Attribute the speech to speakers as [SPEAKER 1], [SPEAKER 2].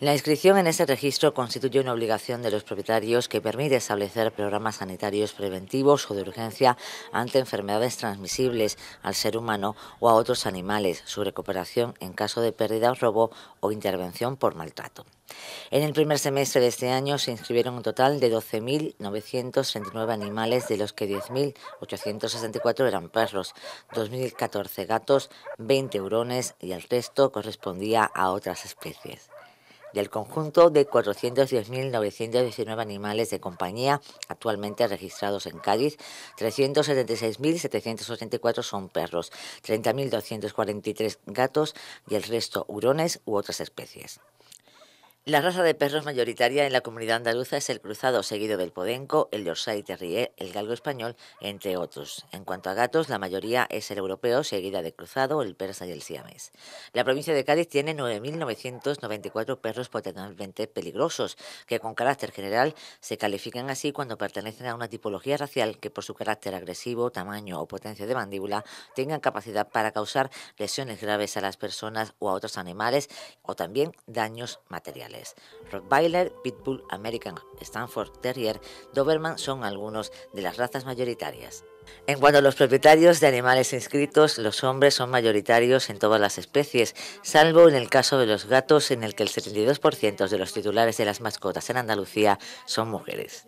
[SPEAKER 1] La inscripción en este registro constituye una obligación de los propietarios que permite establecer programas sanitarios preventivos o de urgencia ante enfermedades transmisibles al ser humano o a otros animales, su recuperación en caso de pérdida robo o intervención por maltrato. En el primer semestre de este año se inscribieron un total de 12.939 animales, de los que 10.864 eran perros, 2.014 gatos, 20 hurones y el resto correspondía a otras especies el conjunto de 410.919 animales de compañía actualmente registrados en Cádiz, 376.784 son perros, 30.243 gatos y el resto hurones u otras especies. La raza de perros mayoritaria en la comunidad andaluza es el cruzado, seguido del podenco, el yorkshire terrier, el galgo español, entre otros. En cuanto a gatos, la mayoría es el europeo, seguida de cruzado, el persa y el siamés. La provincia de Cádiz tiene 9.994 perros potencialmente peligrosos, que con carácter general se califican así cuando pertenecen a una tipología racial que por su carácter agresivo, tamaño o potencia de mandíbula tengan capacidad para causar lesiones graves a las personas o a otros animales o también daños materiales. Rockbiller, Rottweiler, Pitbull, American Stanford Terrier, Doberman son algunos de las razas mayoritarias. En cuanto a los propietarios de animales inscritos, los hombres son mayoritarios en todas las especies, salvo en el caso de los gatos, en el que el 72% de los titulares de las mascotas en Andalucía son mujeres.